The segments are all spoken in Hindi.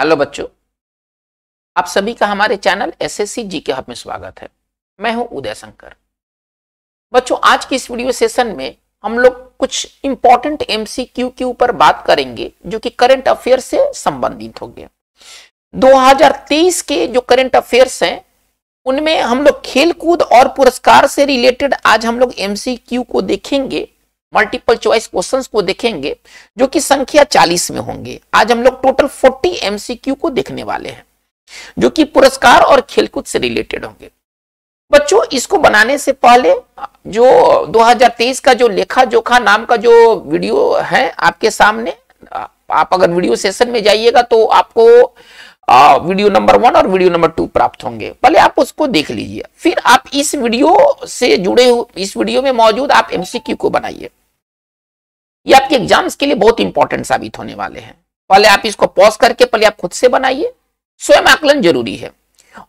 हेलो बच्चों आप सभी का हमारे channel S S C G के हब में स्वागत है मैं हूं उदय शंकर बच्चों आज की इस वीडियो सेशन में हम लोग कुछ इंपॉर्टेंट एमसीक्यू के ऊपर बात करेंगे जो कि करंट अफेयर से संबंधित होंगे 2023 के जो करंट अफेयर्स हैं उनमें हम लोग खेलकूद और पुरस्कार से रिलेटेड आज हम लोग एमसीक्यू को देखेंगे मल्टीपल चॉइस क्वेश्चंस को देखेंगे जो कि संख्या 40 में होंगे आज हम लोग टोटल 40 एमसीक्यू को देखने वाले हैं जो कि पुरस्कार और खेलकूद से रिलेटेड होंगे बच्चों इसको बनाने से पहले जो 2023 का जो लेखा जोखा नाम का जो वीडियो है आपके सामने आप अगर वीडियो सेशन में जाइएगा तो आपको आ, वीडियो नंबर वन और वीडियो नंबर टू प्राप्त होंगे पहले आप उसको देख लीजिए फिर आप इस वीडियो से जुड़े इस वीडियो में मौजूद आप एमसीक्यू को बनाइए ये आपके एग्जाम्स के लिए बहुत इंपॉर्टेंट साबित होने वाले हैं पहले आप इसको पॉज करके पहले आप खुद से बनाइए स्वयं आकलन जरूरी है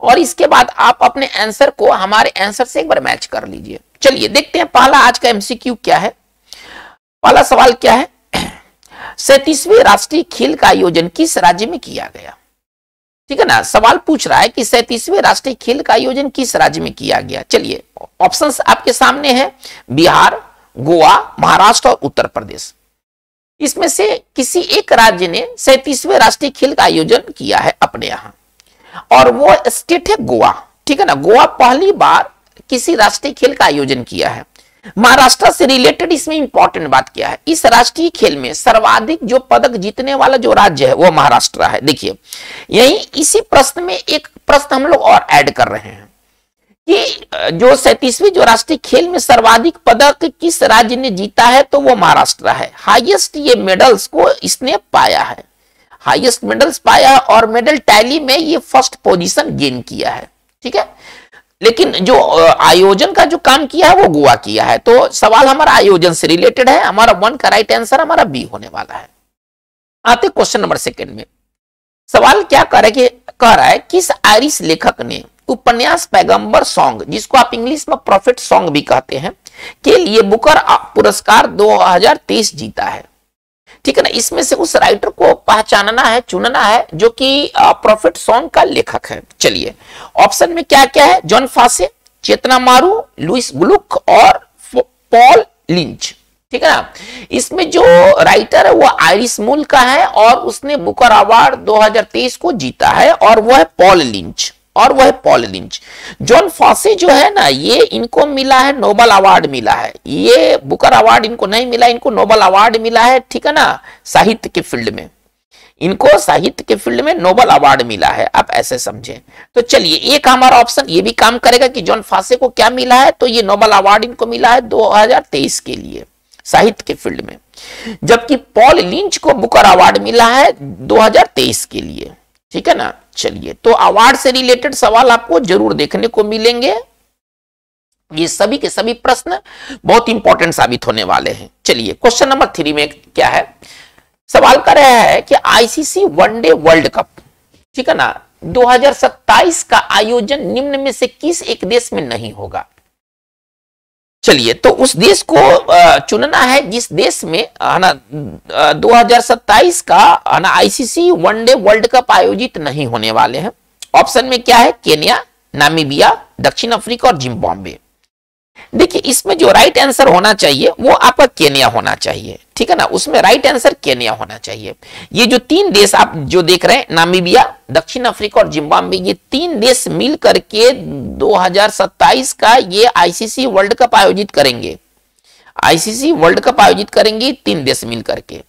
और इसके बाद आप अपने आंसर को हमारे आंसर से एक बार मैच कर लीजिए चलिए देखते हैं पहला आज का एमसीक्यू क्या है पहला सवाल क्या है सैतीसवें राष्ट्रीय खेल का आयोजन किस राज्य में किया गया ठीक है ना सवाल पूछ रहा है कि सैतीसवें राष्ट्रीय खेल का आयोजन किस राज्य में किया गया चलिए ऑप्शंस आपके सामने है बिहार गोवा महाराष्ट्र और उत्तर प्रदेश इसमें से किसी एक राज्य ने सैतीसवें राष्ट्रीय खेल का आयोजन किया है अपने यहां और वो स्टेट है गोवा ठीक है ना गोवा पहली बार किसी राष्ट्रीय खेल का आयोजन किया है महाराष्ट्र से रिलेटेड इसमें इंपॉर्टेंट बात क्या है इस राष्ट्रीय खेल में सर्वाधिक जो पदक जीतने वाला जो राज्य है वो महाराष्ट्र है देखिए यही इसी प्रश्न में एक प्रश्न हम लोग और ऐड कर रहे हैं कि जो सैतीसवीं जो राष्ट्रीय खेल में सर्वाधिक पदक किस राज्य ने जीता है तो वो महाराष्ट्र है हाईएस्ट ये मेडल्स को इसने पाया है हाईएस्ट मेडल्स पाया और मेडल टैली में ये फर्स्ट पोजीशन गेन किया है ठीक है लेकिन जो आयोजन का जो काम किया है वो गोवा किया है तो सवाल हमारा आयोजन से रिलेटेड है हमारा वन का राइट आंसर हमारा बी होने वाला है आते क्वेश्चन नंबर सेकेंड में सवाल क्या है कि कह रहा है किस आयरिश लेखक ने उपन्यास पैगंबर सॉन्ग जिसको आप इंग्लिश में प्रॉफिट सॉन्ग भी कहते हैं के लिए बुकर पुरस्कार 2023 जीता है ठीक है ना इसमें से उस राइटर को पहचानना है चुनना है जो कि प्रॉफिट सॉन्ग का लेखक है चलिए ऑप्शन में क्या क्या है जॉन फासे चेतना मारू लुइस ग्लुक और पॉल लिंच ठीक है ना इसमें जो राइटर है वो आयरिस मूल का है और उसने बुकर अवार्ड 2023 को जीता है और वह है पॉल लिंच और वह पॉल लिंच जॉन फॉसे जो है ना ये इनको मिला है नोबल अवार्ड मिला है ये बुकर अवार्ड इनको नहीं मिला इनको नोबल अवार्ड मिला है ठीक है ना साहित्य के फील्ड में इनको साहित्य के फील्ड में नोबल अवार्ड मिला है आप ऐसे समझें तो चलिए एक हमारा ऑप्शन ये भी काम करेगा कि जॉन फासे को क्या मिला है तो ये नोबल अवार्ड इनको मिला है 2023 के लिए साहित्य के फील्ड में जबकि पॉल लिंच को बुकर अवार्ड मिला है 2023 के लिए ठीक है ना चलिए तो अवार्ड से रिलेटेड सवाल आपको जरूर देखने को मिलेंगे ये सभी के सभी प्रश्न बहुत इंपॉर्टेंट साबित होने वाले हैं चलिए क्वेश्चन नंबर थ्री में क्या है सवाल कर रहा है कि आईसीसी वनडे वर्ल्ड कप ठीक है ना 2027 का आयोजन निम्न में से किस एक देश में नहीं होगा चलिए तो उस देश को चुनना है जिस देश में है ना दो का है ना आईसीसी वनडे वर्ल्ड कप आयोजित नहीं होने वाले हैं ऑप्शन में क्या है केनिया नामीबिया दक्षिण अफ्रीका और जिम्बाब्वे देखिए इसमें जो राइट आंसर होना चाहिए वो आपका केनिया होना चाहिए ठीक है ना उसमें राइट आंसर केनिया होना चाहिए ये जो तीन देश आप जो देख रहे हैं नामीबिया दक्षिण अफ्रीका और जिम्बाब्वे ये तीन देश मिल करके 2027 का ये आईसीसी वर्ल्ड कप आयोजित करेंगे आईसीसी वर्ल्ड कप आयोजित करेंगे तीन देश मिल करके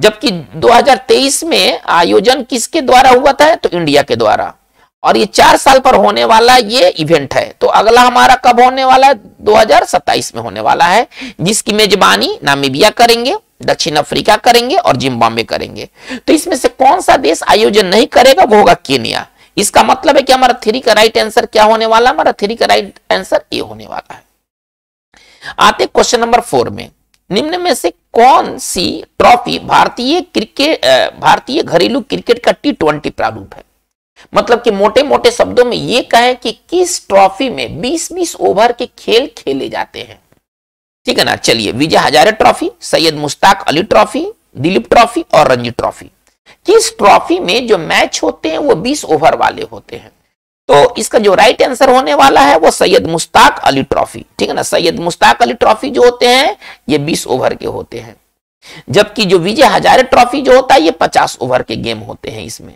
जबकि 2023 में आयोजन किसके द्वारा हुआ था तो इंडिया के द्वारा और ये चार साल पर होने वाला ये इवेंट है तो अगला हमारा कब होने वाला है 2027 में होने वाला है जिसकी मेजबानी नामीबिया करेंगे दक्षिण अफ्रीका करेंगे और जिम्बाब्वे करेंगे तो इसमें से कौन सा देश आयोजन नहीं करेगा वो होगा केनिया इसका मतलब है कि हमारा थ्री का राइट आंसर क्या होने वाला हमारा थ्री का राइट आंसर ए होने वाला है आते क्वेश्चन नंबर फोर में निम्न में से कौन सी ट्रॉफी भारतीय क्रिकेट भारतीय घरेलू क्रिकेट का टी ट्वेंटी प्रारूप है मतलब कि मोटे मोटे शब्दों में यह कहें कि किस ट्रॉफी में 20-20 ओवर के खेल खेले जाते हैं ठीक है ना चलिए Vijay Hazare trophy Syed Mushtaq Ali trophy Duleep trophy और रणजी ट्रॉफी किस ट्रॉफी में जो मैच होते हैं वो 20 ओवर वाले होते हैं तो इसका जो राइट आंसर होने वाला है वो सैयद मुश्ताक अली ट्रॉफी ठीक है ना सैयद मुश्ताक अली ट्रॉफी जो होते हैं ये बीस ओवर के होते हैं जबकि जो विजय हजारे ट्रॉफी जो होता है ये पचास ओवर के गेम होते हैं इसमें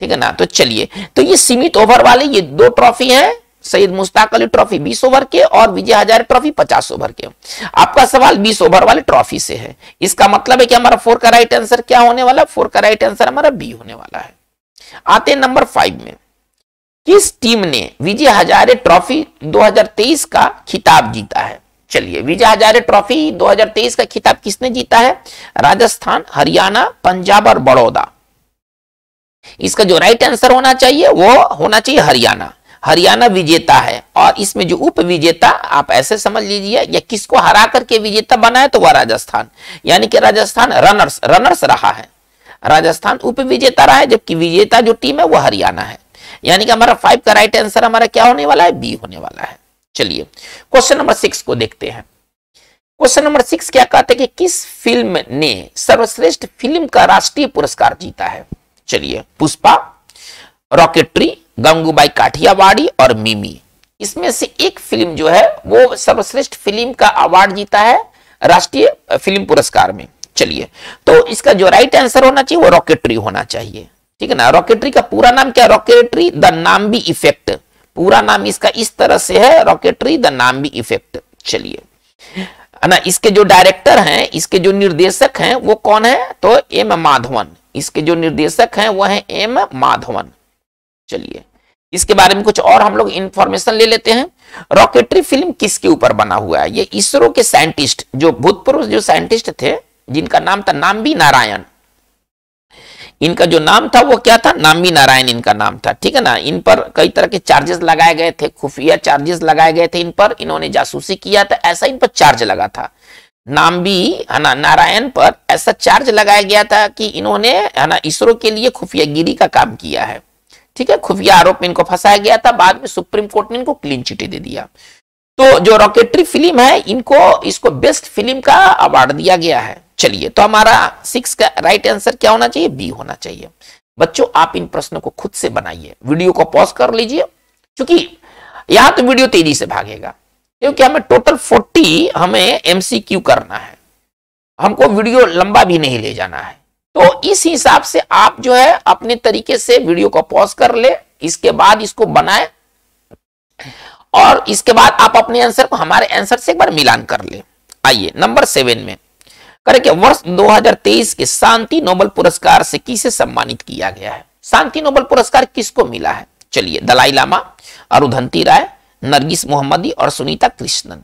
ठीक है ना तो चलिए तो ये सीमित ओवर वाले ये दो ट्रॉफी हैं सईद मुश्ताक अली ट्रॉफी 20 ओवर के और विजय हजारे ट्रॉफी 50 ओवर के आपका सवाल 20 ओवर वाले ट्रॉफी से है इसका मतलब है कि हमारा फोर का राइट आंसर क्या होने वाला फोर का राइट आंसर हमारा बी होने वाला है आते नंबर फाइव में किस टीम ने विजय हजारे ट्रॉफी 2023 का खिताब जीता है चलिए विजय हजारे ट्रॉफी 2023 का खिताब किसने जीता है राजस्थान हरियाणा पंजाब और बड़ौदा इसका जो राइट आंसर होना चाहिए वो होना चाहिए हरियाणा हरियाणा विजेता है और इसमें जो उप विजेता आप ऐसे समझ लीजिए या किसको हरा करके विजेता बना है तो वह राजस्थान यानी कि राजस्थान रनर्स रनर्स रहा है राजस्थान उप विजेता रहा है जबकि विजेता जो टीम है वो हरियाणा है यानी कि हमारा फाइव का राइट आंसर हमारा क्या होने वाला है बी होने वाला है चलिए क्वेश्चन नंबर सिक्स को देखते हैं क्वेश्चन नंबर सिक्स क्या कहते हैं कि किस फिल्म ने सर्वश्रेष्ठ फिल्म का राष्ट्रीय पुरस्कार जीता है चलिए पुष्पा रॉकेटरी गंगूबाई काठियावाड़ी और मिमी इसमें से एक फिल्म जो है वो सर्वश्रेष्ठ फिल्म का अवार्ड जीता है राष्ट्रीय फिल्म पुरस्कार में चलिए तो इसका जो राइट आंसर होना चाहिए वो रॉकेटरी होना चाहिए ठीक है ना रॉकेटरी का पूरा नाम क्या रॉकेटरी द नाम भी इफेक्ट पूरा नाम इसका इस तरह से है रॉकेटरी द नाम भी इफेक्ट चलिए ना इसके जो डायरेक्टर हैं इसके जो निर्देशक हैं वो कौन है तो एम माधवन इसके जो निर्देशक हैं वह हैं एम माधवन चलिए इसके बारे में कुछ और हम लोग इंफॉर्मेशन ले लेते हैं रॉकेटरी फिल्म किसके ऊपर बना हुआ है ये इसरो के साइंटिस्ट जो भूतपूर्व जो साइंटिस्ट थे जिनका नाम था नामबी नारायण इनका जो नाम था वो क्या था नामी नारायण इनका नाम था ठीक है ना इन पर कई तरह के चार्जेस लगाए गए थे खुफिया चार्जेस लगाए गए थे इन पर इन्होंने जासूसी किया था ऐसा इन पर चार्ज लगा था नाम्बी है ना नारायण पर ऐसा चार्ज लगाया गया था कि इन्होंने है ना इसरो के लिए खुफिया गिरी का काम किया है ठीक है खुफिया आरोप में इनको फंसाया गया था बाद में सुप्रीम कोर्ट ने इनको क्लीन चिटी दे दिया तो जो रॉकेटरी फिल्म है इनको इसको बेस्ट फिल्म का अवार्ड दिया गया है चलिए तो हमारा सिक्स का राइट आंसर क्या होना चाहिए बी होना चाहिए बच्चों आप इन प्रश्नों को खुद से बनाइए वीडियो को पॉज कर लीजिए क्योंकि यहां तो वीडियो तेजी से भागेगा क्योंकि हमें टोटल फोर्टी हमें एमसीक्यू करना है हमको वीडियो लंबा भी नहीं ले जाना है तो इस हिसाब से आप जो है अपने तरीके से वीडियो को पॉज कर ले इसके बाद इसको बनाए और इसके बाद आप अपने आंसर को हमारे आंसर से एक बार मिलान कर ले आइए नंबर सेवन में कि वर्ष 2023 के शांति नोबल पुरस्कार से किसे सम्मानित किया गया है शांति नोबल पुरस्कार किसको मिला है चलिए दलाई लामा अरुधंती राय नरगिस मोहम्मदी और सुनीता कृष्णन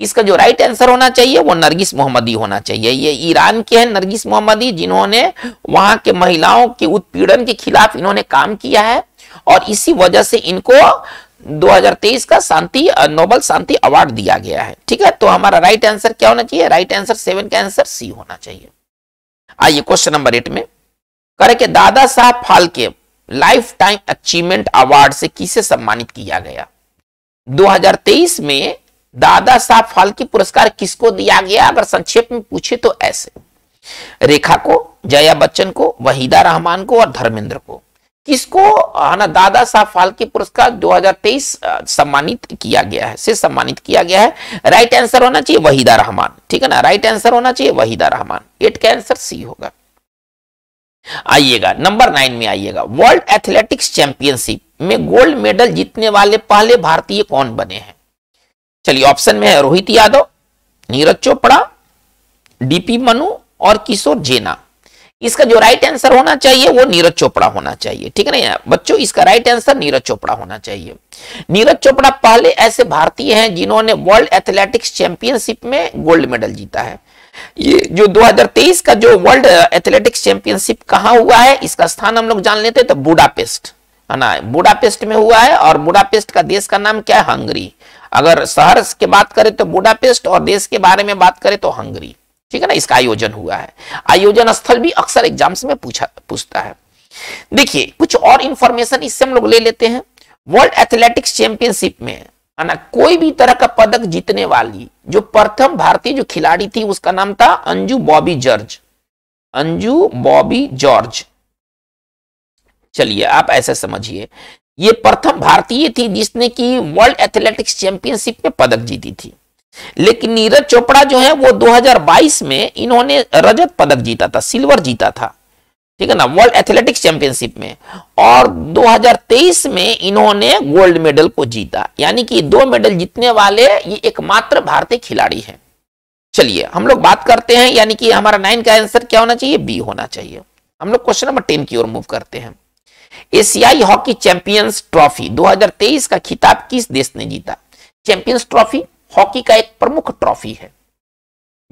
इसका जो राइट आंसर होना चाहिए वो नरगिस मोहम्मदी होना चाहिए ये ईरान के हैं नरगिस मोहम्मदी जिन्होंने वहां के महिलाओं के उत्पीड़न के खिलाफ इन्होंने काम किया है और इसी वजह से इनको 2023 का शांति नोबल शांति अवार्ड दिया गया है ठीक है तो हमारा राइट आंसर क्या होना चाहिए राइट आंसर सेवन का आंसर सी होना चाहिए आइए क्वेश्चन नंबर एट में करे के Dada Saheb Phalke lifetime achievement award से किसे सम्मानित किया गया 2023 में दादा साहब फाल्के पुरस्कार किसको दिया गया अगर संक्षेप में पूछे तो ऐसे रेखा को जया बच्चन को वहीदा रहमान को और धर्मेंद्र को किसको है ना दादा साहब फाल्के पुरस्कार 2023 सम्मानित किया गया है से सम्मानित किया गया है राइट आंसर होना चाहिए वहीदा रहमान ठीक है ना राइट आंसर होना चाहिए वहीदा रहमान एट का आंसर सी होगा आइएगा नंबर नाइन में आइएगा वर्ल्ड एथलेटिक्स चैंपियनशिप में गोल्ड मेडल जीतने वाले पहले भारतीय कौन बने हैं चलिए ऑप्शन में है रोहित यादव नीरज चोपड़ा डीपी मनु और किशोर जेना इसका जो राइट आंसर होना चाहिए वो नीरज चोपड़ा होना चाहिए ठीक है ना बच्चों इसका राइट आंसर नीरज चोपड़ा होना चाहिए नीरज चोपड़ा पहले ऐसे भारतीय हैं जिन्होंने वर्ल्ड एथलेटिक्स चैंपियनशिप में गोल्ड मेडल जीता है ये जो 2023 का जो वर्ल्ड एथलेटिक्स चैंपियनशिप कहाँ हुआ है इसका स्थान हम लोग जान लेते हैं तो बुडापेस्ट है ना बुडापेस्ट में हुआ है और बुडापेस्ट का देश का नाम क्या है हंगरी अगर शहर की बात करें तो बुडापेस्ट और देश के बारे में बात करें तो हंगरी ठीक है ना इसका आयोजन हुआ है आयोजन स्थल भी अक्सर एग्जाम्स में पूछा पूछता है देखिए कुछ और इंफॉर्मेशन इससे हम लोग ले लेते हैं वर्ल्ड एथलेटिक्स चैंपियनशिप में ना कोई भी तरह का पदक जीतने वाली जो प्रथम भारतीय जो खिलाड़ी थी उसका नाम था अंजू बॉबी जॉर्ज अंजू बॉबी जॉर्ज चलिए आप ऐसा समझिए ये प्रथम भारतीय थी जिसने की वर्ल्ड एथलेटिक्स चैंपियनशिप में पदक जीती थी लेकिन नीरज चोपड़ा जो है वो 2022 में इन्होंने रजत पदक जीता था सिल्वर जीता था ठीक है ना वर्ल्ड एथलेटिक्स चैंपियनशिप में और 2023 में इन्होंने गोल्ड मेडल को जीता यानी कि दो मेडल जीतने वाले ये एकमात्र भारतीय खिलाड़ी हैं चलिए हम लोग बात करते हैं यानी कि हमारा नाइन का आंसर क्या होना चाहिए बी होना चाहिए हम लोग क्वेश्चन नंबर टेन की ओर मूव करते हैं एशियाई हॉकी चैंपियंस ट्रॉफी 2023 का खिताब किस देश ने जीता चैंपियंस ट्रॉफी हॉकी का एक प्रमुख ट्रॉफी है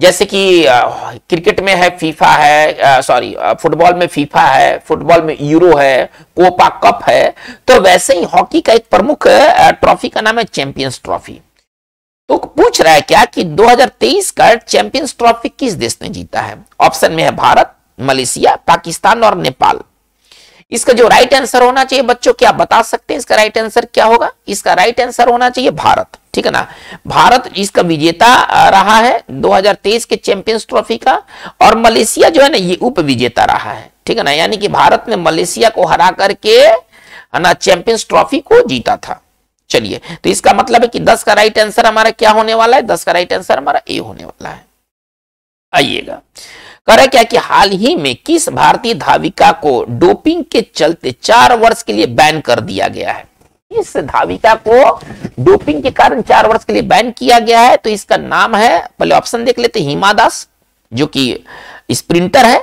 जैसे कि क्रिकेट में है फीफा है सॉरी फुटबॉल में फीफा है फुटबॉल में यूरो है कोपा कप है तो वैसे ही हॉकी का एक प्रमुख ट्रॉफी का नाम है चैंपियंस ट्रॉफी तो पूछ रहा है क्या कि 2023 का चैंपियंस ट्रॉफी किस देश ने जीता है ऑप्शन में है भारत मलेशिया पाकिस्तान और नेपाल इसका जो राइट आंसर होना चाहिए बच्चों क्या बता सकते हैं इसका राइट आंसर क्या होगा इसका राइट आंसर होना चाहिए भारत ठीक है ना भारत इसका विजेता रहा है 2023 के चैंपियंस ट्रॉफी का और मलेशिया जो है ना ये उप विजेता रहा है ठीक है ना यानी कि भारत ने मलेशिया को हरा करके ना चैंपियंस ट्रॉफी को जीता था चलिए तो इसका मतलब है कि दस का राइट आंसर हमारा क्या होने वाला है दस का राइट आंसर हमारा ए होने वाला है आइएगा करे क्या कि हाल ही में किस भारतीय धाविका को डोपिंग के चलते चार वर्ष के लिए बैन कर दिया गया है इस धाविका को डोपिंग के कारण चार वर्ष के लिए बैन किया गया है तो इसका नाम है पहले ऑप्शन देख लेते हिमा दास जो कि स्प्रिंटर है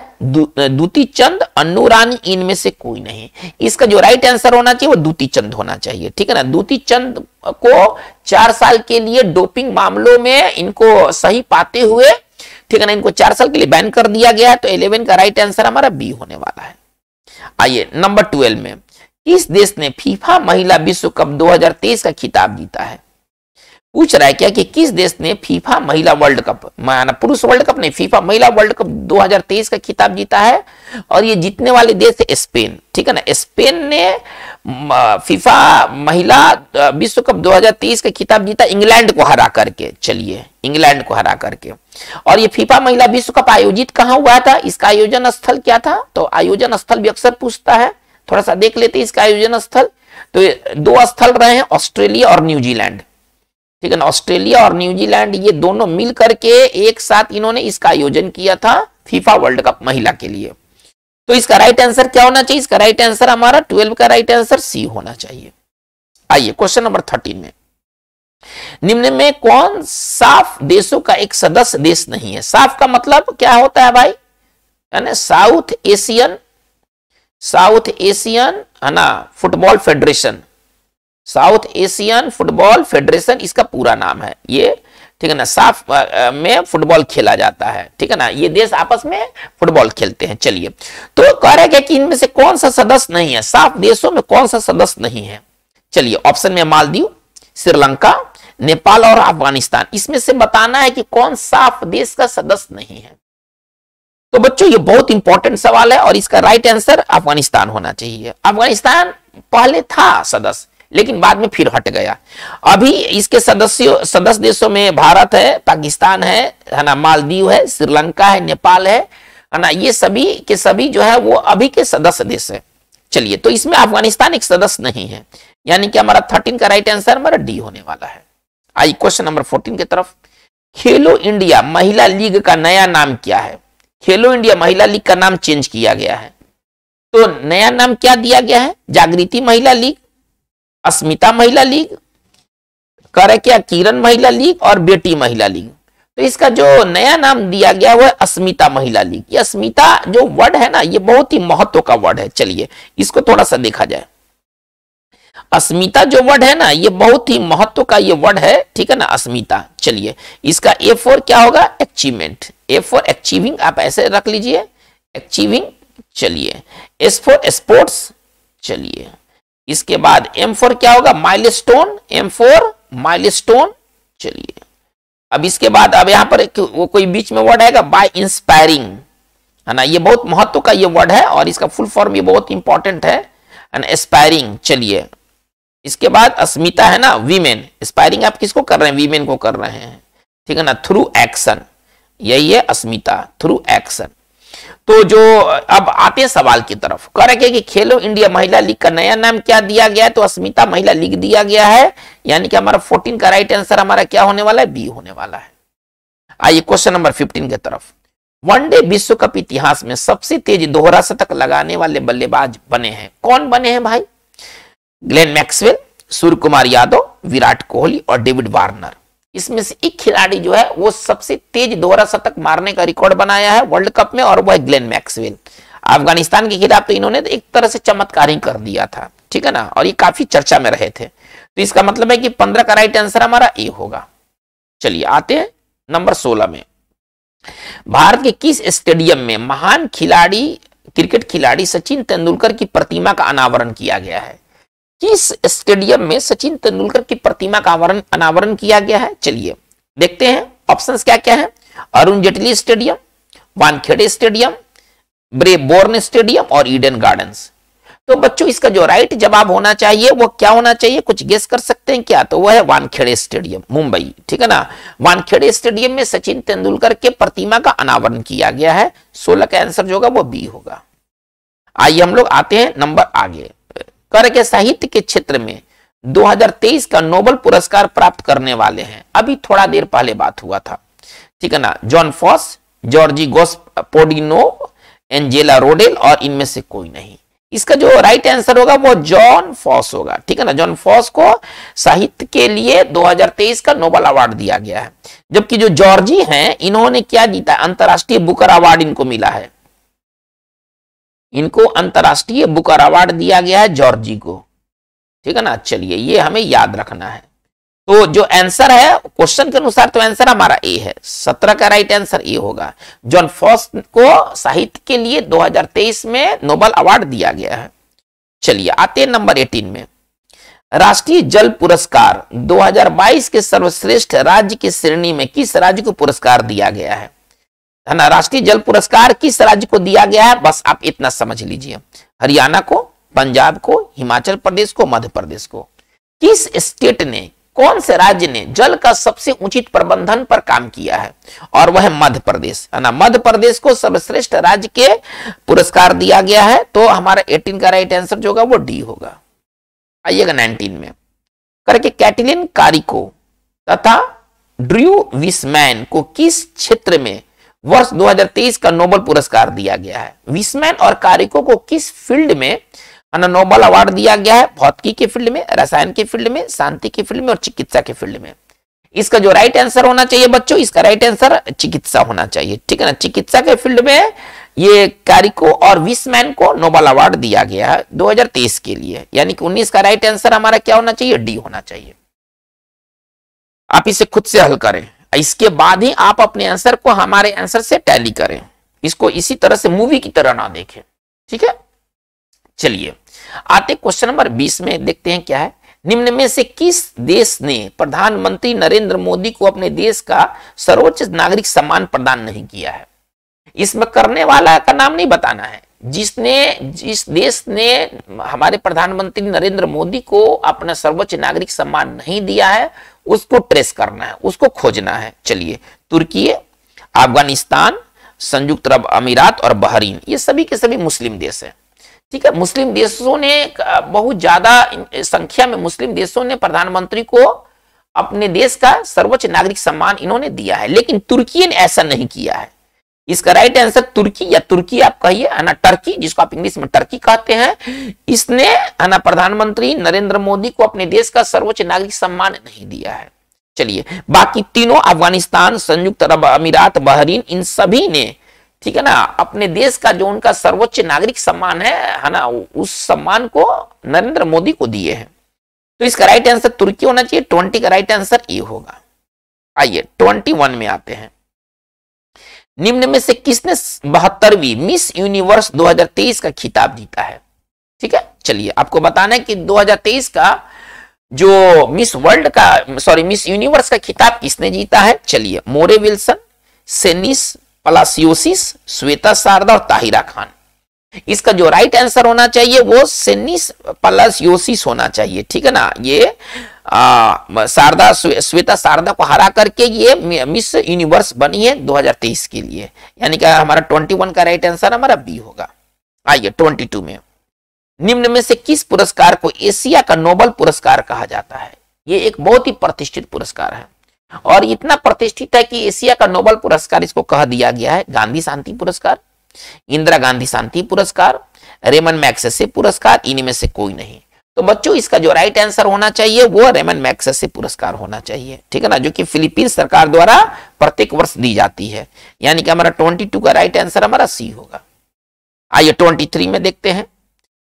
दूती चंद अन्नू रानी इनमें से कोई नहीं इसका जो राइट आंसर होना चाहिए वो दूती चंद होना चाहिए ठीक है ना दूती चंद को चार साल के लिए डोपिंग मामलों में इनको सही पाते हुए ठीक है ना इनको चार साल के लिए बैन कर दिया गया है तो इलेवन का राइट आंसर हमारा बी होने वाला है आइए नंबर ट्वेल्व में किस देश ने फीफा महिला विश्व कप 2023 का खिताब जीता है पूछ रहा है क्या कि किस देश ने फीफा महिला वर्ल्ड कप माना पुरुष वर्ल्ड कप नहीं फीफा महिला वर्ल्ड कप 2023 का खिताब जीता है और ये जीतने वाले देश है स्पेन ठीक है ना स्पेन ने फीफा महिला विश्व कप 2023 का खिताब जीता इंग्लैंड को हरा करके चलिए इंग्लैंड को हरा करके और ये फीफा महिला विश्व कप आयोजित कहा हुआ था इसका आयोजन स्थल क्या था तो आयोजन स्थल भी अक्सर पूछता है थोड़ा सा देख लेते इसका आयोजन स्थल तो दो स्थल रहे हैं ऑस्ट्रेलिया और न्यूजीलैंड ठीक है ना ऑस्ट्रेलिया और न्यूजीलैंड ये दोनों मिल करके एक साथ इन्होंने इसका आयोजन किया था फीफा वर्ल्ड कप महिला के लिए तो इसका राइट आंसर क्या होना चाहिए इसका राइट आंसर हमारा ट्वेल्व का राइट आंसर सी होना चाहिए आइए क्वेश्चन नंबर थर्टीन में निम्न में कौन साफ देशों का एक सदस्य देश नहीं है साफ का मतलब क्या होता है भाई है ना साउथ एशियन साउथ एशियन है ना football federation South Asian football federation इसका पूरा नाम है ये ठीक है ना साफ में फुटबॉल खेला जाता है ठीक है ना ये देश आपस में फुटबॉल खेलते हैं चलिए तो कह रहे हैं कि इनमें से कौन सा सदस्य नहीं है साफ देशों में कौन सा सदस्य नहीं है चलिए ऑप्शन में मालदीव श्रीलंका नेपाल और अफगानिस्तान इसमें से बताना है कि कौन साफ देश का सदस्य नहीं है तो बच्चों ये बहुत इंपॉर्टेंट सवाल है और इसका राइट आंसर अफगानिस्तान होना चाहिए अफगानिस्तान पहले था सदस्य लेकिन बाद में फिर हट गया अभी इसके सदस्यों सदस्य देशों में भारत है पाकिस्तान है है ना मालदीव है श्रीलंका है नेपाल है है ना ये सभी के सभी जो है वो अभी के सदस्य देश है चलिए तो इसमें अफगानिस्तान एक सदस्य नहीं है यानी कि हमारा थर्टीन का राइट आंसर हमारा डी होने वाला है आई क्वेश्चन नंबर फोर्टीन की तरफ खेलो इंडिया महिला लीग का नया नाम क्या है खेलो इंडिया महिला लीग का नाम चेंज किया गया है तो नया नाम क्या दिया गया है जागृति महिला लीग अस्मिता महिला लीग करे क्या किरण महिला लीग और बेटी महिला लीग तो इसका जो नया नाम दिया गया वो है अस्मिता महिला लीग ये अस्मिता जो वर्ड है ना ये बहुत ही महत्व का वर्ड है चलिए इसको थोड़ा सा देखा जाए अस्मिता जो वर्ड है ना ये बहुत ही महत्व का ये वर्ड है ठीक है ना अस्मिता चलिए इसका ए फोर क्या होगा अचीवमेंट ए फोर अचीविंग आप ऐसे रख लीजिए अचीविंग चलिए एस फोर स्पोर्ट्स चलिए इसके बाद M4 क्या होगा माइलस्टोन M4 माइलस्टोन चलिए अब इसके बाद अब यहां पर वो कोई बीच में वर्ड आएगा बाय इंस्पायरिंग है ना ये बहुत महत्व का ये वर्ड है और इसका फुल फॉर्म ये बहुत इंपॉर्टेंट है एस्पायरिंग चलिए इसके बाद अस्मिता है ना वीमेन एस्पायरिंग आप किसको कर रहे हैं वीमेन को कर रहे हैं ठीक है ना थ्रू एक्शन यही है अस्मिता थ्रू एक्शन तो जो अब आते हैं सवाल की तरफ कह रहे कि खेलो इंडिया महिला लीग का नया नाम क्या दिया गया है तो अस्मिता महिला लीग दिया गया है यानी कि हमारा फोर्टीन का राइट आंसर हमारा क्या होने वाला है बी होने वाला है आइए क्वेश्चन नंबर फिफ्टीन की तरफ वनडे विश्व कप इतिहास में सबसे तेज दोहरा शतक लगाने वाले बल्लेबाज बने हैं कौन बने हैं भाई ग्लेन मैक्सवेल सूर्य कुमार यादव विराट कोहली और डेविड वार्नर इसमें से एक खिलाड़ी जो है वो सबसे तेज दोहरा शतक मारने का रिकॉर्ड बनाया है वर्ल्ड कप में और वह ग्लेन मैक्सवेल अफगानिस्तान के खिलाफ तो इन्होंने एक तरह से चमत्कार ही कर दिया था ठीक है ना और ये काफी चर्चा में रहे थे तो इसका मतलब है कि पंद्रह का राइट आंसर हमारा ए होगा चलिए आते हैं नंबर सोलह में भारत के किस स्टेडियम में महान खिलाड़ी क्रिकेट खिलाड़ी सचिन तेंदुलकर की प्रतिमा का अनावरण किया गया है किस स्टेडियम में सचिन तेंदुलकर की प्रतिमा का अनावरण किया गया है चलिए देखते हैं ऑप्शन क्या क्या है Arun Jaitley stadium Wankhede stadium Brabourne stadium और ईडन गार्डन्स तो बच्चों इसका जो राइट जवाब होना चाहिए वो क्या होना चाहिए कुछ गेस कर सकते हैं क्या तो वह है वानखेड़े स्टेडियम मुंबई ठीक है ना वानखेड़े स्टेडियम में सचिन तेंदुलकर के प्रतिमा का अनावरण किया गया है सोलह का आंसर जो होगा वो बी होगा आइए हम लोग आते हैं नंबर आगे कर के साहित्य के क्षेत्र में 2023 का नोबल पुरस्कार प्राप्त करने वाले हैं अभी थोड़ा देर पहले बात हुआ था ठीक है ना Jon Fosse Georgi Gospodinov Angela Rodel और इनमें से कोई नहीं इसका जो राइट आंसर होगा वो जॉन फॉस होगा ठीक है ना जॉन फॉस को साहित्य के लिए 2023 का नोबल अवार्ड दिया गया है जबकि जो जॉर्जी हैं इन्होंने क्या जीता अंतरराष्ट्रीय बुकर अवार्ड इनको मिला है इनको अंतर्राष्ट्रीय बुकर अवार्ड दिया गया है जॉर्जी को ठीक है ना चलिए ये हमें याद रखना है तो जो आंसर है क्वेश्चन के अनुसार तो आंसर हमारा ए है सत्रह का राइट आंसर ए होगा जॉन फॉस को साहित्य के लिए 2023 में नोबल अवार्ड दिया गया है चलिए आते हैं नंबर 18 में राष्ट्रीय जल पुरस्कार 2022 के सर्वश्रेष्ठ राज्य की श्रेणी में किस राज्य को पुरस्कार दिया गया है राष्ट्रीय जल पुरस्कार किस राज्य को दिया गया है बस आप इतना समझ लीजिए हरियाणा को पंजाब को हिमाचल प्रदेश को मध्य प्रदेश को किस स्टेट ने कौन से राज्य ने जल का सबसे उचित प्रबंधन पर काम किया है और वह मध्य प्रदेश है ना मध्य प्रदेश को सर्वश्रेष्ठ राज्य के पुरस्कार दिया गया है तो हमारा एटीन का राइट आंसर जो होगा वो डी होगा आइएगा नाइनटीन में करके कैटिलिन कारिको तथा ड्रू विस्मैन को किस क्षेत्र में वर्ष 2023 का नोबल पुरस्कार दिया गया है विस्मैन और कारिको को किस फील्ड में नोबल अवार्ड दिया गया है भौतिकी के फील्ड में रसायन के फील्ड में शांति के फील्ड में और चिकित्सा के फील्ड में इसका जो राइट आंसर होना चाहिए बच्चों इसका राइट आंसर चिकित्सा होना चाहिए ठीक है ना चिकित्सा के फील्ड में ये कारिको और विस्मैन को नोबल अवार्ड दिया गया है दो के लिए यानी कि उन्नीस का राइट आंसर हमारा क्या होना चाहिए डी होना चाहिए आप इसे खुद से हल करें इसके बाद ही आप अपने आंसर को हमारे आंसर से टैली करें इसको इसी तरह से मूवी की तरह ना देखें ठीक है चलिए आते क्वेश्चन नंबर 20 में देखते हैं क्या है निम्न में से किस देश ने प्रधानमंत्री नरेंद्र मोदी को अपने देश का सर्वोच्च नागरिक सम्मान प्रदान नहीं किया है इसमें करने वाला का नाम नहीं बताना है जिसने जिस देश ने हमारे प्रधानमंत्री नरेंद्र मोदी को अपना सर्वोच्च नागरिक सम्मान नहीं दिया है उसको ट्रेस करना है उसको खोजना है चलिए तुर्की अफगानिस्तान संयुक्त अरब अमीरात और बहरीन ये सभी के सभी मुस्लिम देश हैं ठीक है मुस्लिम देशों ने बहुत ज्यादा संख्या में मुस्लिम देशों ने प्रधानमंत्री को अपने देश का सर्वोच्च नागरिक सम्मान इन्होंने दिया है लेकिन तुर्की ने ऐसा नहीं किया है इसका राइट आंसर तुर्की या तुर्की आप कहिए है ना टर्की जिसको आप इंग्लिश में टर्की कहते हैं इसने है ना प्रधानमंत्री नरेंद्र मोदी को अपने देश का सर्वोच्च नागरिक सम्मान नहीं दिया है चलिए बाकी तीनों अफगानिस्तान संयुक्त अरब अमीरात बहरीन इन सभी ने ठीक है ना अपने देश का जो उनका सर्वोच्च नागरिक सम्मान है है ना उस सम्मान को नरेंद्र मोदी को दिए हैं तो इसका राइट आंसर तुर्की होना चाहिए ट्वेंटी का राइट आंसर ये होगा आइए ट्वेंटी वन में आते हैं निम्न में से किसने बहत्तरवीं मिस यूनिवर्स 2023 का खिताब जीता है ठीक है चलिए आपको बताना है कि 2023 का जो मिस वर्ल्ड का सॉरी मिस यूनिवर्स का खिताब किसने जीता है चलिए Moraya Wilson Sheynnis Palacios Shweta Sharda और ताहिरा खान इसका जो राइट आंसर होना चाहिए वो सेनिस पलासियोसिस होना चाहिए ठीक है ना ये शारदा श्वेता शारदा को हरा करके ये मिस यूनिवर्स बनी है 2023 के लिए यानी कि हमारा 21 का राइट आंसर हमारा बी होगा आइए 22 में निम्न में से किस पुरस्कार को एशिया का नोबल पुरस्कार कहा जाता है ये एक बहुत ही प्रतिष्ठित पुरस्कार है और इतना प्रतिष्ठित है कि एशिया का नोबल पुरस्कार इसको कह दिया गया है गांधी शांति पुरस्कार इंदिरा गांधी शांति पुरस्कार रेमन मैक्सेसे पुरस्कार इनमें से कोई नहीं तो बच्चों इसका जो राइट आंसर होना चाहिए वो रेमन मैक्सेसे पुरस्कार होना चाहिए ठीक है ना जो कि फिलीपीन सरकार द्वारा प्रत्येक वर्ष दी जाती है यानी कि हमारा ट्वेंटी टू का राइट आंसर हमारा सी होगा आइए ट्वेंटी थ्री में देखते हैं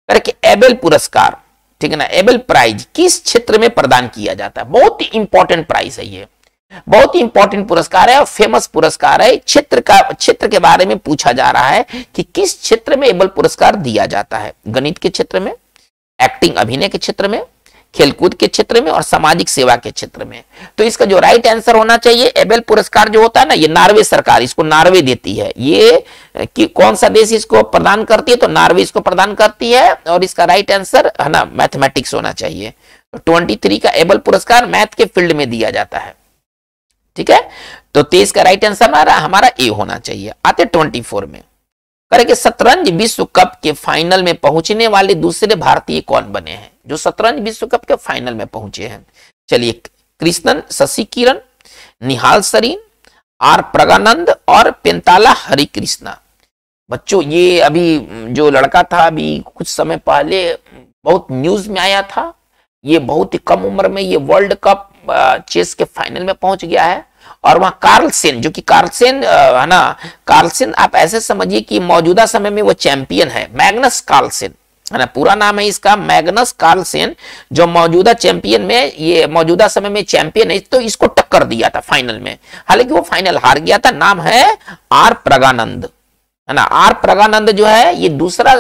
करके एबल पुरस्कार ठीक है ना एबेल प्राइज किस क्षेत्र में प्रदान किया जाता है बहुत ही इंपॉर्टेंट प्राइज है ये बहुत ही इंपॉर्टेंट पुरस्कार है और फेमस पुरस्कार है क्षेत्र का क्षेत्र के बारे में पूछा जा रहा है कि किस क्षेत्र में एबल पुरस्कार दिया जाता है गणित के क्षेत्र में एक्टिंग अभिनय के क्षेत्र में खेलकूद के क्षेत्र में और सामाजिक सेवा के क्षेत्र में तो इसका जो राइट आंसर होना चाहिए एबेल पुरस्कार जो होता है ना ये नार्वे सरकार इसको नार्वे देती है ये कि कौन सा देश इसको प्रदान करती है तो नार्वे इसको प्रदान करती है और इसका राइट आंसर है ना मैथमेटिक्स होना चाहिए ट्वेंटी तो थ्री का एबल पुरस्कार मैथ के फील्ड में दिया जाता है ठीक है तो तेईस का राइट आंसर हमारा हमारा ए होना चाहिए आते ट्वेंटी फोर में पर कि शतरंज विश्व कप के फाइनल में पहुंचने वाले दूसरे भारतीय कौन बने हैं जो शतरंज विश्व कप के फाइनल में पहुंचे हैं चलिए कृष्णन शशि किरण निहाल सरीन आर प्रगानंद और पेंताला हरि कृष्णा बच्चों ये अभी जो लड़का था अभी कुछ समय पहले बहुत न्यूज में आया था ये बहुत ही कम उम्र में ये वर्ल्ड कप चेस के फाइनल में पहुंच गया है और वहां कार्लसेन जो कि कार्लसेन है ना कार्लसेन आप ऐसे समझिए कि मौजूदा समय में वो चैंपियन है मैग्नस कार्लसेन है ना पूरा नाम है इसका मैग्नस कार्लसेन जो मौजूदा चैंपियन में ये मौजूदा समय में चैंपियन है तो इसको टक्कर दिया था फाइनल में हालांकि वो फाइनल हार गया था नाम है आर प्रगानंद है ना आर प्रगानंद जो है ये दूसरा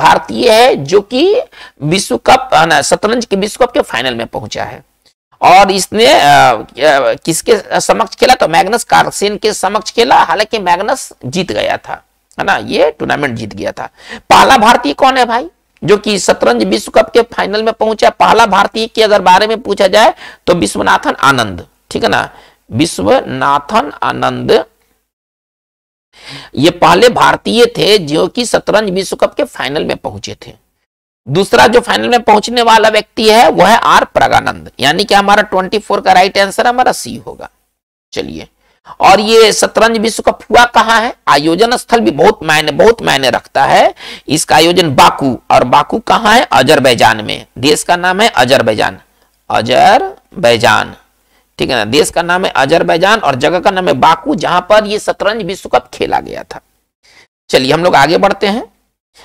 भारतीय है जो कि विश्व कप है ना शतरंज के विश्व कप के फाइनल में पहुंचा है और इसने किसके समक्ष खेला तो मैग्नस कार्सिन के समक्ष खेला हालांकि मैग्नस जीत गया था है ना ये टूर्नामेंट जीत गया था पहला भारतीय कौन है भाई जो कि शतरंज विश्व कप के फाइनल में पहुंचा पहला भारतीय के अगर बारे में पूछा जाए तो विश्वनाथन आनंद ठीक है ना विश्वनाथन आनंद ये पहले भारतीय थे जो कि शतरंज विश्व कप के फाइनल में पहुंचे थे दूसरा जो फाइनल में पहुंचने वाला व्यक्ति है वह है आर प्रगानंद यानी कि हमारा 24 का राइट आंसर हमारा सी होगा चलिए और ये शतरंज विश्व कप हुआ कहां है आयोजन स्थल भी बहुत मायने बहुत मायने रखता है इसका आयोजन बाकू और बाकू कहां है अजरबैजान में देश का नाम है अजरबैजान अजरबैजान ठीक है ना देश का नाम है अजरबैजान और जगह का नाम है बाकू जहां पर यह शतरंज विश्व कप खेला गया था चलिए हम लोग आगे बढ़ते हैं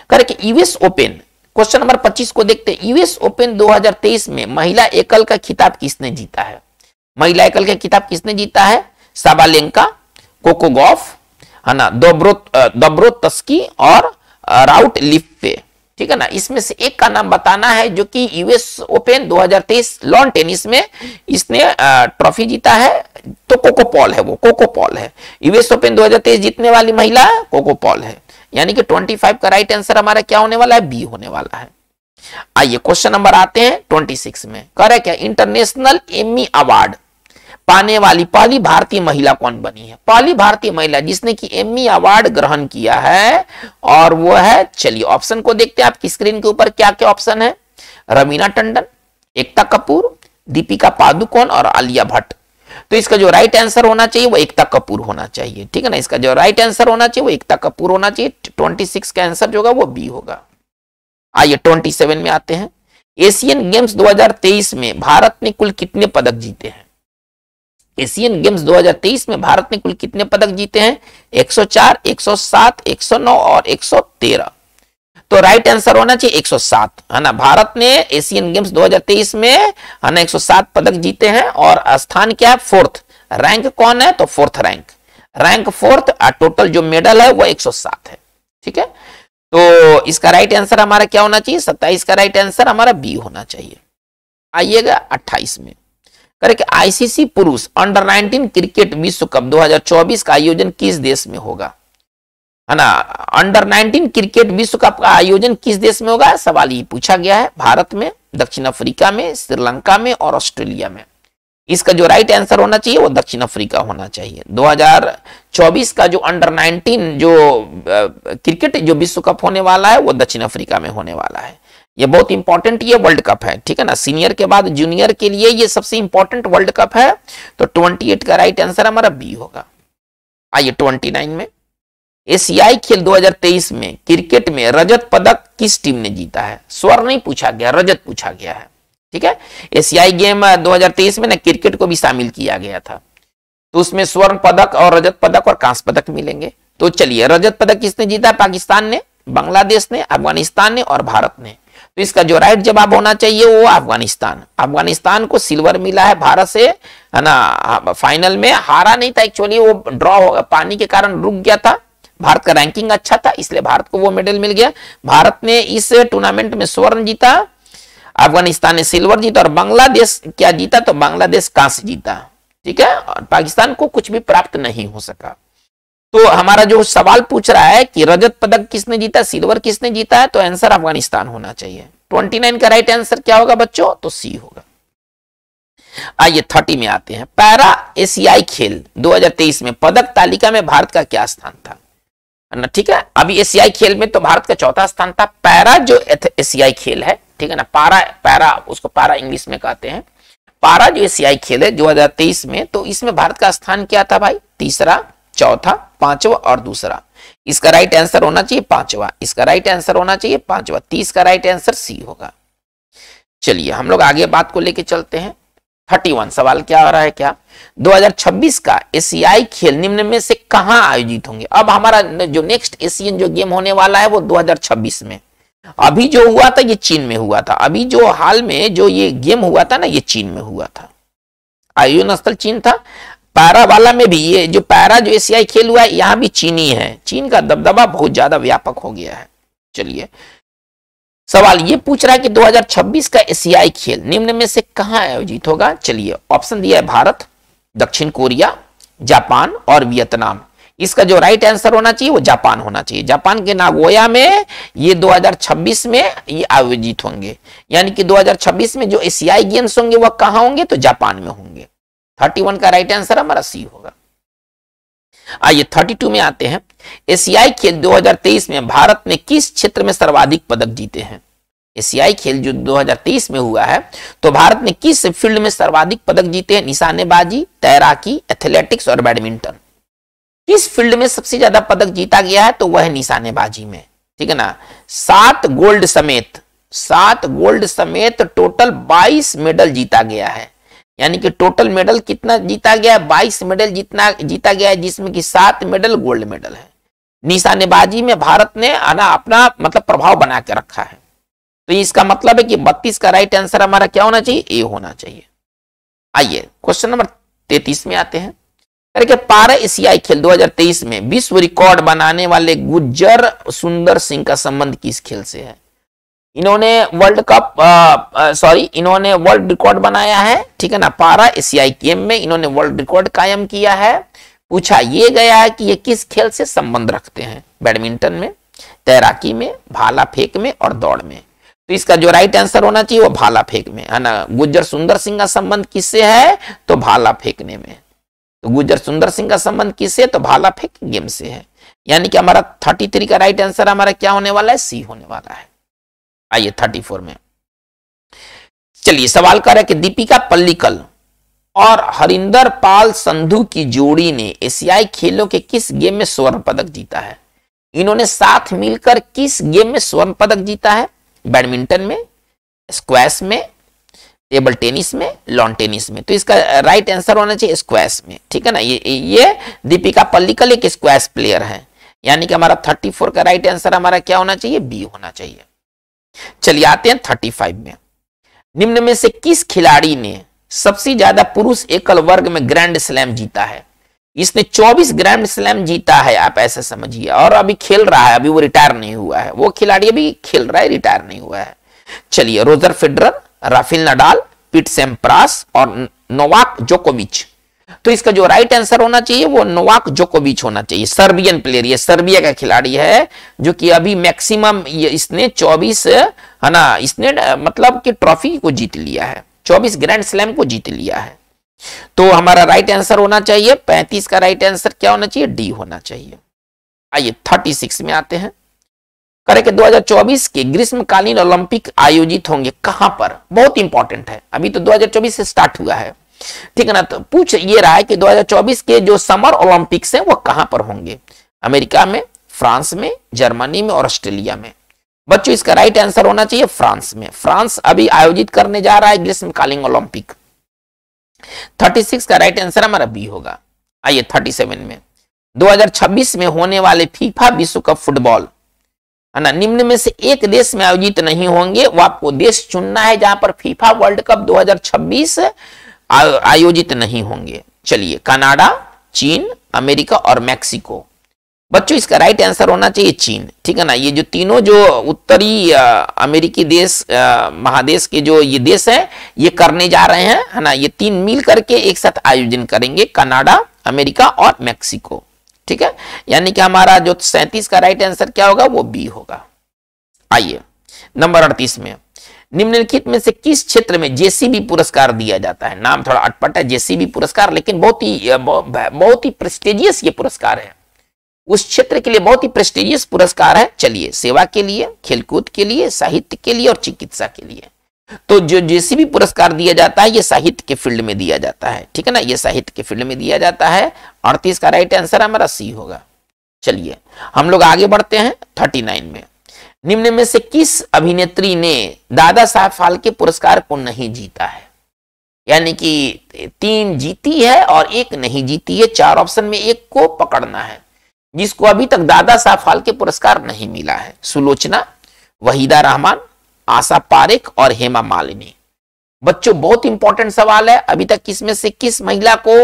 correct US Open question number 25 को देखते हैं यूएस ओपन 2023 में महिला एकल का खिताब किसने जीता है महिला एकल का खिताब किसने जीता है साबालेंका कोको गॉफ है ना दब्रो तस्की और राउट लिफे ठीक है ना इसमें से एक का नाम बताना है जो कि यूएस ओपन 2023 लॉन टेनिस में इसने ट्रॉफी जीता है तो कोको पॉल है वो कोको पॉल है यूएस ओपन 2023 जीतने वाली महिला कोको पॉल है यानी कि 25 का राइट आंसर हमारा क्या होने वाला है बी होने वाला है आइए क्वेश्चन नंबर आते हैं 26 में करे क्या इंटरनेशनल एमी अवार्ड पाने वाली पहली भारतीय महिला कौन बनी है पहली भारतीय महिला जिसने कि एमी अवार्ड ग्रहण किया है और वो है चलिए ऑप्शन को देखते हैं आपकी स्क्रीन के ऊपर क्या क्या ऑप्शन है रवीना टंडन एकता कपूर दीपिका पादुकोण और आलिया भट्ट तो इसका जो राइट आंसर होना चाहिए वो एकता कपूर होना चाहिए ठीक है ना इसका जो राइट आंसर होना चाहिए वो एकता कपूर होना चाहिए ट्वेंटी सिक्स का आंसर जो होगा वो बी होगा आइए ट्वेंटी सेवन में आते हैं एशियन गेम्स दो हजार तेईस में भारत ने कुल कितने पदक जीते हैं एशियन गेम्स दो हजार तेईस में भारत ने कुल कितने पदक जीते हैं एक एक सौ सौ चार सात एक सौ नौ और एक सौ तेरह तो राइट आंसर होना चाहिए 107 है ना भारत ने एशियन गेम्स 2023 में है ना 107 पदक जीते हैं और स्थान क्या है फोर्थ रैंक कौन है तो फोर्थ रैंक रैंक फोर्थ और टोटल जो मेडल है वो 107 है ठीक है तो इसका राइट आंसर हमारा क्या होना चाहिए सत्ताईस का राइट आंसर हमारा बी होना चाहिए आइएगा अट्ठाईस में आईसीसी पुरुष अंडर 19 क्रिकेट विश्व कप 2024 का आयोजन किस देश में होगा है ना अंडर 19 क्रिकेट विश्व कप का आयोजन किस देश में होगा सवाल ये पूछा गया है भारत में दक्षिण अफ्रीका में श्रीलंका में और ऑस्ट्रेलिया में इसका जो राइट आंसर होना चाहिए वो दक्षिण अफ्रीका होना चाहिए 2024 का जो अंडर 19 जो क्रिकेट जो विश्व कप होने वाला है वो दक्षिण अफ्रीका में होने वाला है ये बहुत इंपॉर्टेंट ये वर्ल्ड कप है ठीक है ना सीनियर के बाद जूनियर के लिए ये सबसे इंपॉर्टेंट वर्ल्ड कप है तो ट्वेंटी का राइट आंसर हमारा बी होगा आइए ट्वेंटी में एशियाई खेल 2023 में क्रिकेट में रजत पदक किस टीम ने जीता है स्वर नहीं पूछा गया रजत पूछा गया है ठीक है एशियाई गेम 2023 में ना क्रिकेट को भी शामिल किया गया था तो उसमें स्वर्ण पदक और रजत पदक और कांस पदक मिलेंगे तो चलिए रजत पदक किसने जीता पाकिस्तान ने बांग्लादेश ने अफगानिस्तान ने और भारत ने तो इसका जो राइट जवाब होना चाहिए वो अफगानिस्तान अफगानिस्तान को सिल्वर मिला है भारत से है ना हाँ, फाइनल में हारा नहीं था एक्चुअली वो ड्रॉ पानी के कारण रुक गया था भारत का रैंकिंग अच्छा था इसलिए भारत को वो मेडल मिल गया भारत ने इस टूर्नामेंट में स्वर्ण जीता अफगानिस्तान ने सिल्वर जीता और बांग्लादेश क्या जीता तो बांग्लादेश कांस्य जीता ठीक है और पाकिस्तान को कुछ भी प्राप्त नहीं हो सका तो हमारा जो सवाल पूछ रहा है कि रजत पदक किसने जीता सिल्वर किसने जीता है तो आंसर अफगानिस्तान होना चाहिए 29 का राइट आंसर क्या होगा बच्चों तो सी होगा आइए 30 में आते हैं पैरा एशियाई खेल 2023 में पदक तालिका में भारत का क्या स्थान था ना ठीक है अभी एशियाई खेल में तो भारत का चौथा स्थान था पैरा जो एशियाई खेल है ठीक है ना पारा पैरा उसको पारा इंग्लिश में कहते हैं पारा जो एशियाई खेल है तेईस में तो इसमें भारत का स्थान क्या था भाई तीसरा चौथा पांचवा और दूसरा इसका राइट आंसर होना चाहिए पांचवा इसका राइट आंसर होना चाहिए पांचवा तीस का राइट आंसर सी होगा चलिए हम लोग आगे बात को लेके चलते हैं 31 सवाल क्या आ रहा है क्या 2026 का एशियाई खेल निम्न में से कहां आयोजित होंगे अब हमारा जो नेक्स्ट एशियन जो गेम होने वाला है वो 2026 में अभी जो हुआ था ये चीन में हुआ था अभी जो हाल में जो ये गेम हुआ था ना ये चीन में हुआ था आयोजन स्थल चीन था पैरा वाला में भी ये जो पैरा जो एशियाई खेल हुआ है यहां भी चीनी है चीन का दबदबा बहुत ज्यादा व्यापक हो गया है चलिए सवाल ये पूछ रहा है कि 2026 का एशियाई खेल निम्न में से कहां आयोजित होगा चलिए ऑप्शन दिया है भारत दक्षिण कोरिया जापान और वियतनाम इसका जो राइट आंसर होना चाहिए वो जापान होना चाहिए जापान के नागोया में ये 2026 में ये आयोजित होंगे यानी कि 2026 में जो एशियाई गेम्स होंगे वह कहा होंगे तो जापान में होंगे 31 का राइट आंसर हमारा सी होगा आइए 32 में आते हैं एशियाई खेल 2023 में भारत ने किस क्षेत्र में सर्वाधिक पदक जीते हैं एशियाई खेल जो 2023 में हुआ है तो भारत ने किस फील्ड में सर्वाधिक पदक जीते हैं निशानेबाजी तैराकी एथलेटिक्स और बैडमिंटन किस फील्ड में सबसे ज्यादा पदक जीता गया है तो वह निशानेबाजी में ठीक है ना सात गोल्ड समेत सात गोल्ड समेत टोटल 22 मेडल जीता गया है यानी कि टोटल मेडल कितना जीता गया बाईस मेडल जितना जीता गया है जिसमें कि सात मेडल गोल्ड मेडल है निशानेबाजी में भारत ने आना अपना मतलब प्रभाव बना के रखा है तो इसका मतलब है कि बत्तीस का राइट आंसर हमारा क्या होना चाहिए ए होना चाहिए आइए क्वेश्चन नंबर तैतीस में आते हैं करके पारा एशियाई खेल 2023 में विश्व रिकॉर्ड बनाने वाले गुज्जर सुंदर सिंह का संबंध किस खेल से है इन्होंने वर्ल्ड कप सॉरी इन्होंने वर्ल्ड रिकॉर्ड बनाया है ठीक है ना पारा एशियाई गेम में इन्होंने वर्ल्ड रिकॉर्ड कायम किया है पूछा ये गया है कि ये किस खेल से संबंध रखते हैं बैडमिंटन में तैराकी में भाला फेंक में और दौड़ में तो इसका जो राइट आंसर होना चाहिए वो भाला फेंक में है ना गुज्जर सुंदर सिंह का संबंध किससे है तो भाला फेंकने में तो गुज्जर सुंदर सिंह का संबंध किससे तो भाला फेंक गेम से है यानी कि हमारा थर्टी थ्री का राइट आंसर हमारा क्या होने वाला है सी होने वाला है आइए थर्टी फोर में चलिए सवाल कर रहा है कि दीपिका पल्लिकल और हरिंदर पाल संधु की जोड़ी ने एशियाई खेलों के किस गेम में स्वर्ण पदक जीता है इन्होंने साथ मिलकर किस गेम में स्वर्ण पदक जीता है बैडमिंटन में स्क्वैश में टेबल टेनिस में लॉन टेनिस में तो इसका राइट आंसर होना चाहिए स्क्वैश में ठीक है ना ये ये दीपिका पल्लिकल एक स्क्वैश प्लेयर है यानी कि हमारा 34 का राइट आंसर हमारा क्या होना चाहिए बी होना चाहिए चलिए आते हैं थर्टी फाइव में निम्न में से किस खिलाड़ी ने सबसे ज्यादा पुरुष एकल वर्ग में ग्रैंड स्लैम जीता है इसने 24 ग्रैंड स्लैम जीता है आप ऐसे समझिए और अभी खेल रहा है अभी वो रिटायर नहीं हुआ है वो खिलाड़ी अभी खेल रहा है रिटायर नहीं हुआ है चलिए रोजर फेडरर राफेल नडाल पीट सेम्प्रास और नोवाक जोकोविच तो इसका जो राइट आंसर होना चाहिए वो नोवाक जोकोविच होना चाहिए सर्बियन प्लेयर ये सर्बिया का खिलाड़ी है जो कि अभी मैक्सिमम इसने 24 है ना इसने मतलब कि ट्रॉफी को जीत लिया है 24 ग्रैंड स्लैम को जीत लिया है तो हमारा राइट आंसर होना चाहिए 35 का राइट आंसर क्या होना चाहिए डी होना चाहिए आइए सिक्स में आते हैं हजार 2024 के ग्रीष्मकालीन ओलंपिक आयोजित होंगे कहां पर बहुत इंपॉर्टेंट है अभी तो 2024 से स्टार्ट हुआ है ठीक है ना तो पूछ ये रहा है कि 2024 के जो समर ओलंपिक्स हैं वो कहां पर होंगे अमेरिका में फ्रांस में जर्मनी में और ऑस्ट्रेलिया में बच्चों इसका राइट आंसर होना चाहिए फ्रांस में फ्रांस अभी आयोजित करने जा रहा है ग्रीष्मकालीन ओलंपिक 36 का राइट आंसर हमारा बी होगा आइए 37 में 2026 में होने वाले फीफा विश्व कप फुटबॉल है ना निम्न में से एक देश में आयोजित नहीं होंगे वो आपको देश चुनना है जहां पर फीफा वर्ल्ड कप 2026 आयोजित नहीं होंगे चलिए कनाडा चीन अमेरिका और मैक्सिको बच्चों इसका राइट आंसर होना चाहिए चीन ठीक है ना ये जो तीनों जो उत्तरी अमेरिकी देश महादेश के जो ये देश है ये करने जा रहे हैं है ना ये तीन मिल करके एक साथ आयोजन करेंगे कनाडा अमेरिका और मैक्सिको ठीक है यानी कि हमारा जो सैतीस का राइट आंसर क्या होगा वो बी होगा आइए नंबर अड़तीस में निम्नलिखित में से किस क्षेत्र में जेसीबी पुरस्कार दिया जाता है नाम थोड़ा अटपट है जेसीबी पुरस्कार लेकिन बहुत ही बहुत ही प्रेस्टिजियस ये पुरस्कार है उस क्षेत्र के लिए बहुत ही प्रेस्टिजियस पुरस्कार है चलिए सेवा के लिए खेलकूद के लिए साहित्य के लिए और चिकित्सा के लिए तो जो जेसीबी पुरस्कार दिया जाता है ये साहित्य के फील्ड में दिया जाता है ठीक है ना ये साहित्य के फील्ड में दिया जाता है अड़तीस का राइट आंसर हमारा सी होगा चलिए हम लोग आगे बढ़ते हैं थर्टी नाइन में निम्न में से किस अभिनेत्री ने दादा साहब फाल्के पुरस्कार को नहीं जीता है यानी कि तीन जीती है और एक नहीं जीती है चार ऑप्शन में एक को पकड़ना है जिसको अभी तक दादा साहब फाल्के पुरस्कार नहीं मिला है सुलोचना वहीदा रहमान आशा पारेख और हेमा मालिनी बच्चों बहुत इंपॉर्टेंट सवाल है अभी तक किसमें से किस महिला को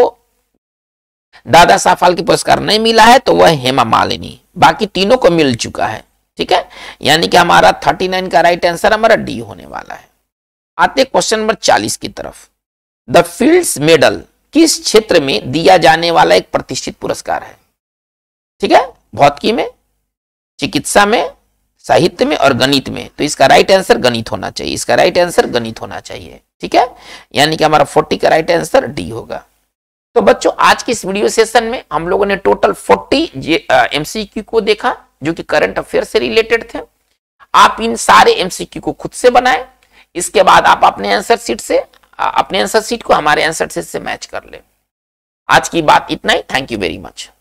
दादा साहब फाल्के पुरस्कार नहीं मिला है तो वह हेमा मालिनी बाकी तीनों को मिल चुका है ठीक है यानी कि हमारा 39 का राइट आंसर हमारा डी होने वाला है आते क्वेश्चन नंबर 40 की तरफ द फील्ड्स मेडल किस क्षेत्र में दिया जाने वाला एक प्रतिष्ठित पुरस्कार है ठीक है भौतिकी में चिकित्सा में साहित्य में और गणित में तो इसका राइट आंसर गणित होना चाहिए इसका राइट आंसर गणित होना चाहिए ठीक है यानी कि हमारा 40 का राइट आंसर डी होगा तो बच्चों आज के इस वीडियो सेशन में हम लोगों ने टोटल 40 एमसीक्यू को देखा जो कि करंट अफेयर से रिलेटेड थे आप इन सारे एमसीक्यू को खुद से बनाए इसके बाद आप अपने आंसर सीट से अपने आंसर सीट को हमारे आंसर सीट से मैच कर ले आज की बात इतना ही थैंक यू वेरी मच